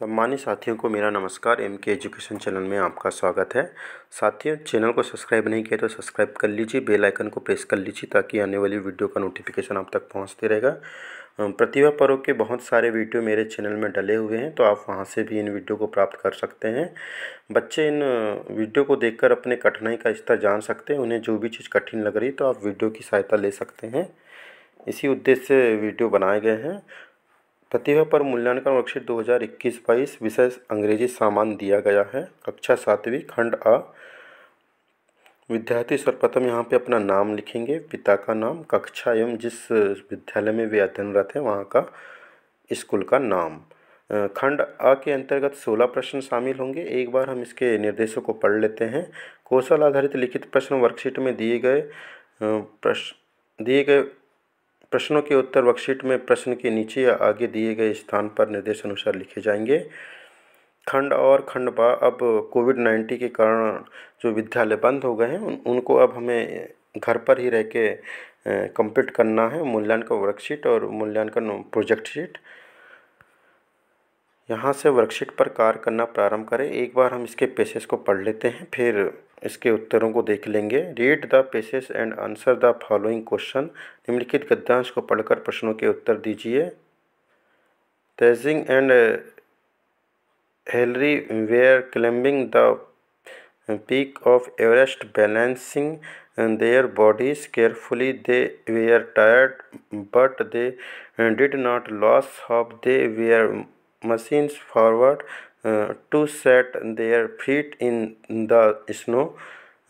सम्मानित साथियों को मेरा नमस्कार एम के एजुकेशन चैनल में आपका स्वागत है साथियों चैनल को सब्सक्राइब नहीं किया तो सब्सक्राइब कर लीजिए बेल आइकन को प्रेस कर लीजिए ताकि आने वाली वीडियो का नोटिफिकेशन आप तक पहुंचते रहेगा प्रतिभा पर्व के बहुत सारे वीडियो मेरे चैनल में डले हुए हैं तो आप वहाँ से भी इन वीडियो को प्राप्त कर सकते हैं बच्चे इन वीडियो को देख अपने कठिनाई का स्तर जान सकते हैं उन्हें जो भी चीज़ कठिन लग रही तो आप वीडियो की सहायता ले सकते हैं इसी उद्देश्य से वीडियो बनाए गए हैं प्रतिभा पर मूल्यांकन वर्कशीट 2021-22 विषय अंग्रेजी सामान दिया गया है कक्षा सातवीं खंड आ विद्यार्थी सर्वप्रथम यहाँ पे अपना नाम लिखेंगे पिता का नाम कक्षा एवं जिस विद्यालय में वे अध्ययनरत हैं वहाँ का स्कूल का नाम खंड अ के अंतर्गत 16 प्रश्न शामिल होंगे एक बार हम इसके निर्देशों को पढ़ लेते हैं कौशल आधारित लिखित प्रश्न वर्कशीट में दिए गए प्रश्न दिए गए प्रश्नों के उत्तर वर्कशीट में प्रश्न के नीचे या आगे दिए गए स्थान पर निर्देश अनुसार लिखे जाएंगे खंड और खंड बा अब कोविड नाइन्टीन के कारण जो विद्यालय बंद हो गए हैं उनको अब हमें घर पर ही रह के कंप्लीट करना है मूल्यांकन वर्कशीट और मूल्यांकन प्रोजेक्ट शीट यहाँ से वर्कशीट पर कार्य करना प्रारंभ करें एक बार हम इसके पेशेस को पढ़ लेते हैं फिर इसके उत्तरों को देख लेंगे read the passage and answer the following question निम्नलिखित गद्यांश को पढ़कर प्रश्नों के उत्तर दीजिए Tenzing and Hillary were climbing the peak of Everest balancing their bodies carefully they were tired but they did not lose of they were marching forward Uh, to set their feet in the snow.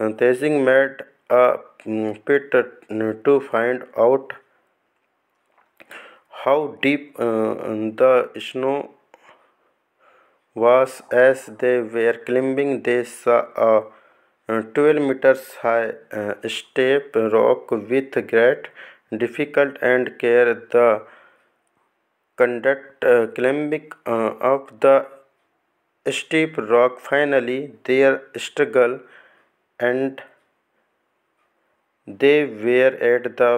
Uh, Tenzing made a mm, pit uh, to find out how deep the snow was as they were climbing they a 12 meters high steep rock with great difficulty and care the conduct climbing up the steep rock finally their struggle and they were at the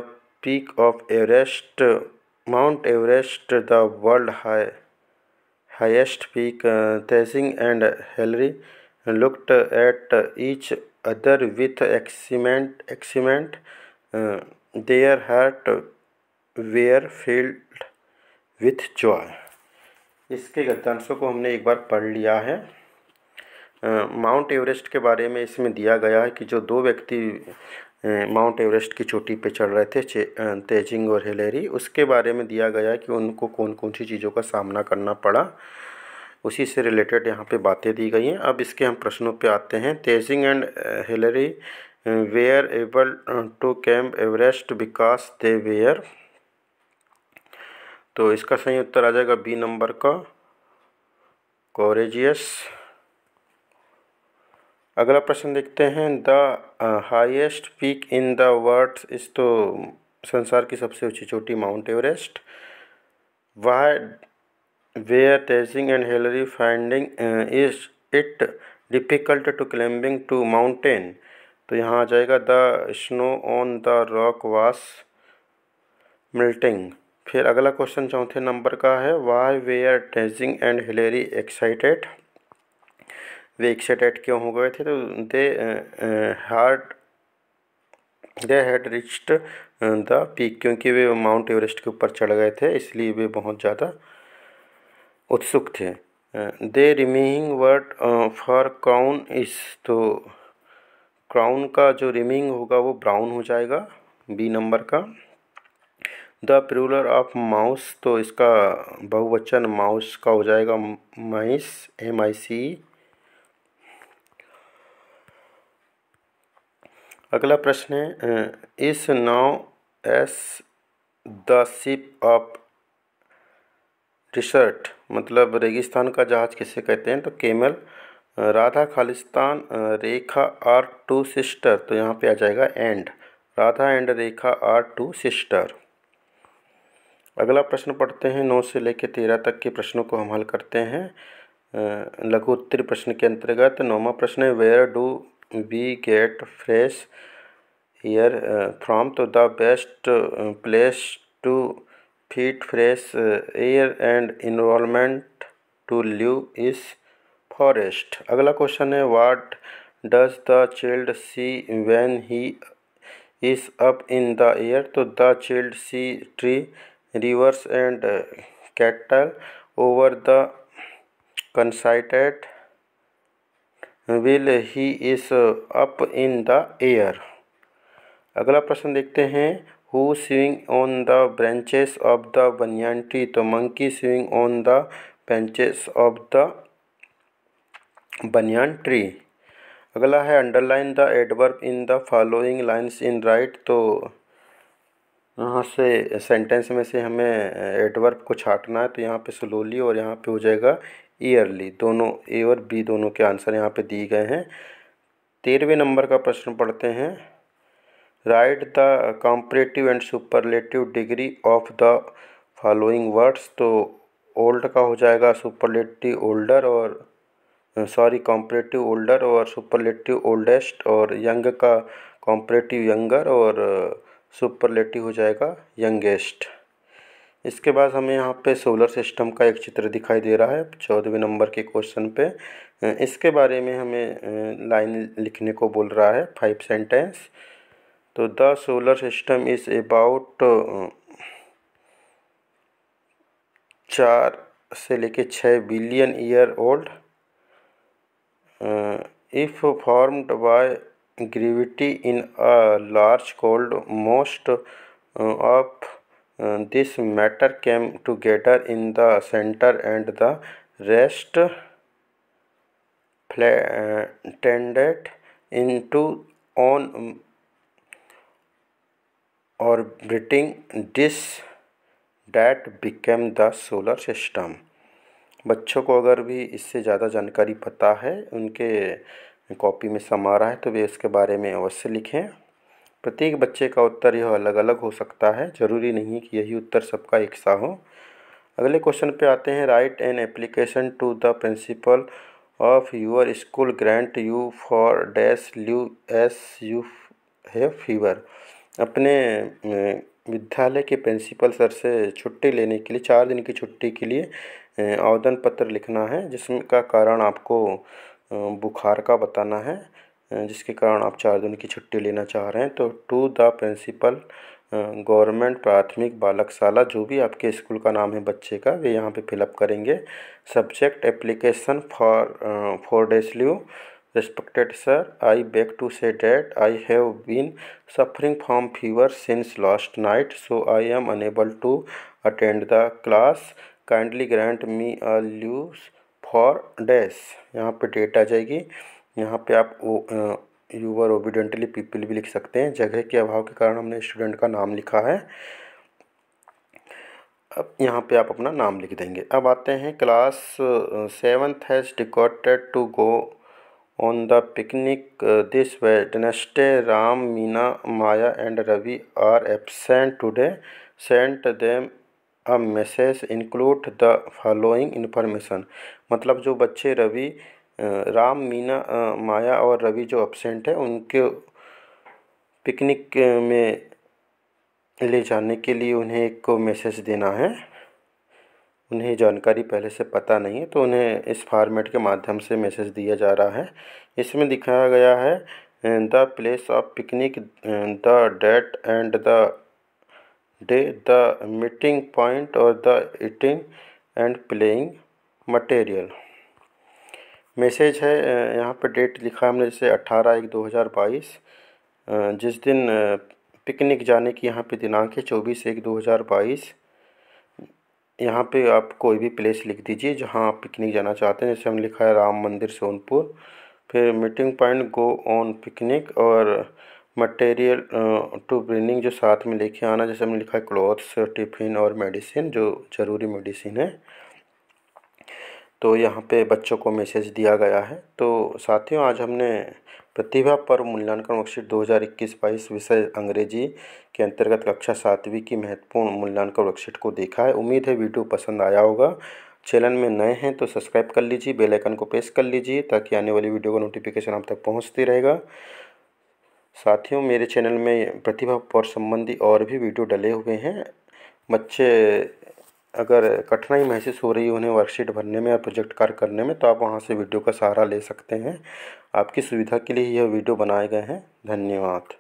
peak of Everest Mount Everest the world high, highest peak uh, Tenzing and Hillary looked at each other with excitement excitement uh, their heart were filled with joy इसके गद्यांशों को हमने एक बार पढ़ लिया है mount Everest के बारे में इसमें दिया गया है कि जो दो व्यक्ति माउंट एवरेस्ट की चोटी पर चढ़ रहे थे तेजिंग और हिलेरी उसके बारे में दिया गया है कि उनको कौन कौन सी चीज़ों का सामना करना पड़ा उसी से रिलेटेड यहाँ पे बातें दी गई हैं अब इसके हम प्रश्नों पे आते हैं Tenzing and Hillary were able to camp Everest because they were तो इसका सही उत्तर आ जाएगा बी नंबर का कोरेजियस अगला प्रश्न देखते हैं the highest peak in the world is तो संसार की सबसे ऊंची चोटी Mount Everest why were Tenzing and Hillary finding is it difficult to climbing to mountain तो यहाँ आ जाएगा the snow on the rock was melting फिर अगला क्वेश्चन चौथे नंबर का है why were Tenzing and Hillary excited वे एक्साइटेड क्यों हो गए थे तो they hard they had reached the peak क्योंकि वे माउंट एवरेस्ट के ऊपर चढ़ गए थे इसलिए वे बहुत ज़्यादा उत्सुक थे the rhyming word for crown is तो क्राउन का जो रिमिंग होगा वो ब्राउन हो जाएगा बी नंबर का द प्रूलर ऑफ माउस तो इसका बहुवचन माउस का हो जाएगा माइस एम आई सी अगला प्रश्न है is known as the ship of desert मतलब रेगिस्तान का जहाज किसे कहते हैं तो केमल राधा खालिस्तान रेखा आर टू सिस्टर तो यहाँ पे आ जाएगा and Radha and Rekha are two sister अगला प्रश्न पढ़ते हैं नौ से लेकर तेरह तक के प्रश्नों को हम हल करते हैं लघु उत्तर प्रश्न के अंतर्गत नौवा प्रश्न है where do we get fresh air from तो the best place to feet fresh air and environment to live is forest अगला क्वेश्चन है what does the child see when he is up in the air तो the child see tree rivers and cattle over the countryside will he is up in the air अगला प्रश्न देखते हैं who swing on the branches of the banyan tree तो monkey swing on the branches of the banyan tree अगला है underline the adverb in the following lines in right तो यहाँ से सेंटेंस में से हमें एडवर्ब को छाटना है तो यहाँ पे स्लोली और यहाँ पे हो जाएगा ईयरली दोनों ए और बी दोनों के आंसर यहाँ पे दिए गए हैं तेरहवें नंबर का प्रश्न पढ़ते हैं write the comparative and superlative degree of the following words तो ओल्ड का हो जाएगा सुपरलेटिव ओल्डर और सॉरी कॉम्परेटिव ओल्डर और सुपरलेटिव ओल्डेस्ट और यंग का कॉम्परेटिव यंगर और सुपरलेटिव हो जाएगा यंगेस्ट इसके बाद हमें यहाँ पे सोलर सिस्टम का एक चित्र दिखाई दे रहा है चौदहवें नंबर के क्वेश्चन पे इसके बारे में हमें लाइन लिखने को बोल रहा है फाइव सेंटेंस तो the solar system is about चार से लेके छः billion year old if formed by gravity in a large cold most of this matter came together in the centre and the rest flattened into on और orbiting disk that became the solar system बच्चों को अगर भी इससे ज़्यादा जानकारी पता है उनके कॉपी में समा रहा है तो वे इसके बारे में अवश्य लिखें प्रत्येक बच्चे का उत्तर यह अलग अलग हो सकता है ज़रूरी नहीं है कि यही उत्तर सबका एक सा हो अगले क्वेश्चन पे आते हैं write an application to the principal of your school grant you for dash leave as you have fever अपने विद्यालय के प्रिंसिपल सर से छुट्टी लेने के लिए चार दिन की छुट्टी के लिए आवेदन पत्र लिखना है जिसका का कारण आपको बुखार का बताना है जिसके कारण आप चार दिन की छुट्टी लेना चाह रहे हैं तो टू द प्रिंसिपल गवर्नमेंट प्राथमिक बालकशाला जो भी आपके स्कूल का नाम है बच्चे का वे यहाँ पर फिलअप करेंगे subject application for four days leave respected sir I beg to say that I have been suffering from fever since last night so I am unable to attend the class kindly grant me a leaves for dash यहाँ पे date आ जाएगी यहाँ पे आप ओ you are people भी लिख सकते हैं जगह के अभाव के कारण हमने स्टूडेंट का नाम लिखा है अब यहाँ पे आप अपना नाम लिख देंगे अब आते हैं class seventh has decided to go on the picnic this Wednesday Ram Meena Maya and Ravi are absent today send them a message include the following information मतलब जो बच्चे रवि राम मीना माया और रवि जो अपसेंट हैं उनके पिकनिक में ले जाने के लिए उन्हें एक मैसेज देना है उन्हें जानकारी पहले से पता नहीं है तो उन्हें इस फॉर्मेट के माध्यम से मैसेज दिया जा रहा है इसमें दिखाया गया है the place of picnic the date and the day the meeting point और the eating and playing material message है यहाँ पर डेट लिखा है हमने जैसे अट्ठारह एक दो हज़ार बाईस जिस दिन पिकनिक जाने की यहाँ पे दिनांक है चौबीस एक दो हज़ार बाईस यहाँ पे आप कोई भी प्लेस लिख दीजिए जहाँ आप पिकनिक जाना चाहते हैं जैसे हमने लिखा है राम मंदिर सोनपुर फिर meeting point go on picnic और मटेरियल टू ब्रीनिंग जो साथ में लेके आना जैसे हमने लिखा है क्लॉथ्स टिफ़िन और मेडिसिन जो ज़रूरी मेडिसिन है तो यहाँ पे बच्चों को मैसेज दिया गया है तो साथियों आज हमने प्रतिभा पर मूल्यांकन वर्कशीट 2021-22 विषय अंग्रेजी के अंतर्गत कक्षा सातवीं की महत्वपूर्ण मूल्यांकन वर्कशीट को देखा है उम्मीद है वीडियो पसंद आया होगा चैनल में नए हैं तो सब्सक्राइब कर लीजिए बेल आइकन को प्रेस कर लीजिए ताकि आने वाली वीडियो का नोटिफिकेशन आप तक पहुंचती रहेगा साथियों मेरे चैनल में प्रतिभा पर संबंधी और भी वीडियो डले हुए हैं बच्चे अगर कठिनाई महसूस हो रही है उन्हें वर्कशीट भरने में या प्रोजेक्ट कार्य करने में तो आप वहाँ से वीडियो का सहारा ले सकते हैं आपकी सुविधा के लिए यह वीडियो बनाए गए हैं धन्यवाद